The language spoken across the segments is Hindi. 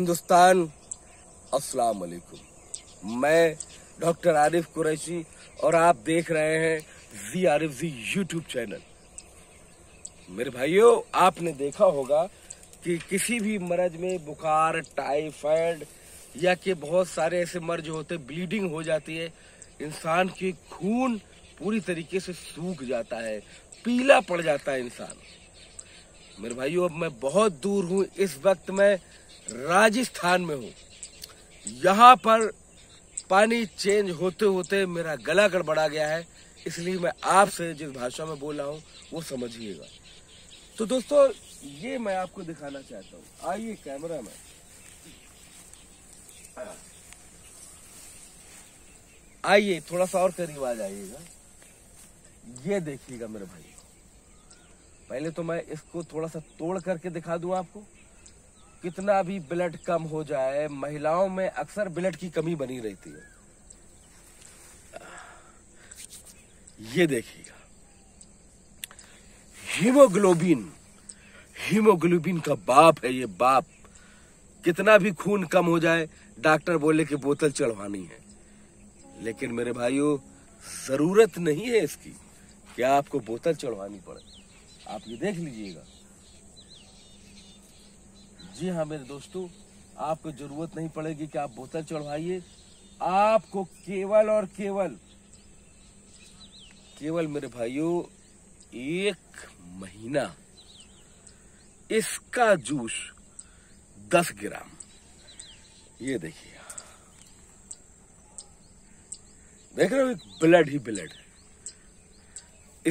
हिंदुस्तान अस्सलाम वालेकुम मैं डॉक्टर आरिफ कुरैशी और आप देख रहे हैं G Arif G YouTube channel मेरे भाइयों आपने देखा होगा कि किसी भी मर्ज में बुखार टाइफाइड या कि बहुत सारे ऐसे मर्ज होते ब्लीडिंग हो जाती है इंसान की खून पूरी तरीके से सूख जाता है पीला पड़ जाता है इंसान मेरे भाइयों अब मैं बहुत दूर हूँ इस वक्त मैं राजस्थान में हूँ यहाँ पर पानी चेंज होते होते मेरा गला गड़बड़ा गया है इसलिए मैं आपसे जिस भाषा में बोल रहा हूँ वो समझिएगा तो दोस्तों ये मैं आपको दिखाना चाहता हूँ आइए कैमरा में आइए थोड़ा सा और करीब आ जाइएगा ये देखिएगा मेरे भाई पहले तो मैं इसको थोड़ा सा तोड़ करके दिखा दूं आपको कितना भी ब्लड कम हो जाए महिलाओं में अक्सर ब्लड की कमी बनी रहती है ये देखिएगा हीमोग्लोबिन हीमोग्लोबिन का बाप है ये बाप कितना भी खून कम हो जाए डॉक्टर बोले कि बोतल चढ़वानी है लेकिन मेरे भाइयों जरूरत नहीं है इसकी क्या आपको बोतल चढ़वानी पड़े आप ये देख लीजिएगा जी हाँ मेरे दोस्तों आपको जरूरत नहीं पड़ेगी कि आप बोतल चढ़वाइए आपको केवल और केवल केवल मेरे भाइयों एक महीना इसका जूस दस ग्राम ये देखिए देख रहे हो ब्लड ही ब्लड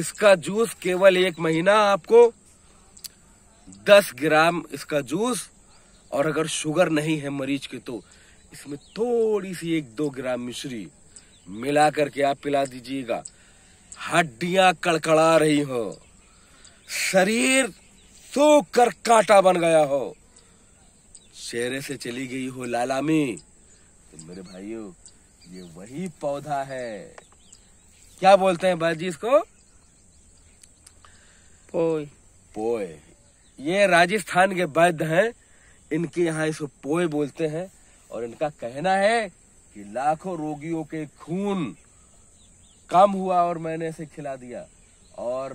इसका जूस केवल एक महीना आपको दस ग्राम इसका जूस और अगर शुगर नहीं है मरीज के तो इसमें थोड़ी सी एक दो ग्राम मिश्री मिला करके आप पिला दीजिएगा हड्डियां कड़कड़ा रही हो शरीर तो कर काटा बन गया हो चेहरे से चली गई हो लालामी तो मेरे भाइयों ये वही पौधा है क्या बोलते हैं भाई जी इसको पोए पोए ये राजस्थान के वैद्य हैं इनके यहाँ इसको पोए बोलते हैं और इनका कहना है कि लाखों रोगियों के खून कम हुआ और मैंने इसे खिला दिया और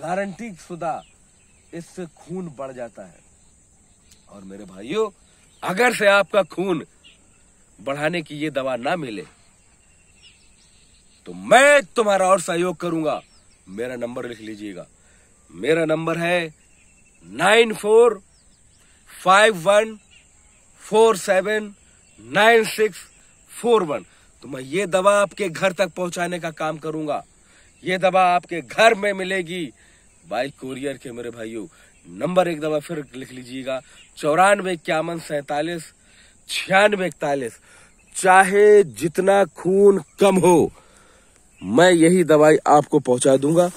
गारंटी शुदा इससे खून बढ़ जाता है और मेरे भाइयों अगर से आपका खून बढ़ाने की ये दवा ना मिले तो मैं तुम्हारा और सहयोग करूंगा मेरा नंबर लिख लीजिएगा मेरा नंबर है nine four five one four seven nine six four one तो मैं ये दवा आपके घर तक पहुंचाने का काम करूंगा ये दवा आपके घर में मिलेगी बाई कोरियर के मेरे भाइयों नंबर एक दवा फिर लिख लीजिएगा चौरानवे इक्यावन सैतालीस छियानवे इकतालीस चाहे जितना खून कम हो मैं यही दवाई आपको पहुंचा दूंगा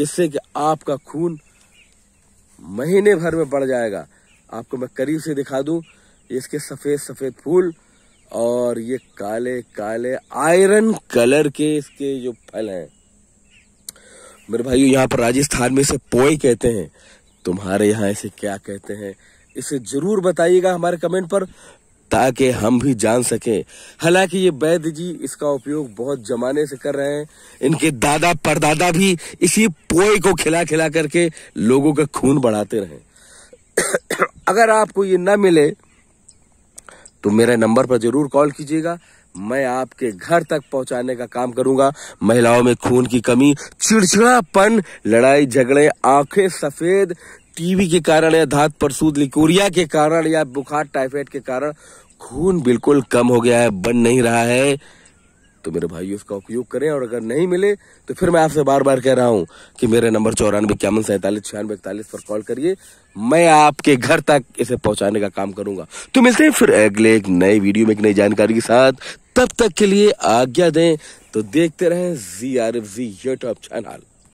जिससे कि आपका खून महीने भर में बढ़ जाएगा आपको मैं करीब से दिखा दूं इसके सफ़ेद सफ़ेद फूल और ये काले काले आयरन कलर के इसके जो फल हैं मेरे भाइयों यहाँ पर राजस्थान में इसे पोए कहते हैं तुम्हारे यहाँ इसे क्या कहते हैं इसे जरूर बताइएगा हमारे कमेंट पर ताकि हम भी जान सकें हालांकि ये वैद्य जी इसका उपयोग बहुत जमाने से कर रहे हैं इनके दादा परदादा भी इसी पोए को खिला खिला करके लोगों का खून बढ़ाते रहे अगर आपको ये न मिले तो मेरे नंबर पर जरूर कॉल कीजिएगा मैं आपके घर तक पहुंचाने का काम करूंगा महिलाओं में खून की कमी चिड़चिड़ापन लड़ाई झगड़े आंखें सफेद टीवी के कारण या धात परसूद लिकोरिया के कारण या बुखार टाइफाइड के कारण खून बिल्कुल कम हो गया है बन नहीं रहा है तो मेरे भाई उसका उपयोग करें और अगर नहीं मिले तो फिर मैं आपसे बार बार कह रहा हूँ कि मेरे नंबर चौरानवे इक्यावन सैंतालीस छियानवे इकतालीस पर कॉल करिए मैं आपके घर तक इसे पहुँचाने का काम करूंगा तो मिलते हैं फिर अगले एक नए वीडियो में एक नई जानकारी के साथ तब तक के लिए आज्ञा दें तो देखते रहें G R F G YouTube channel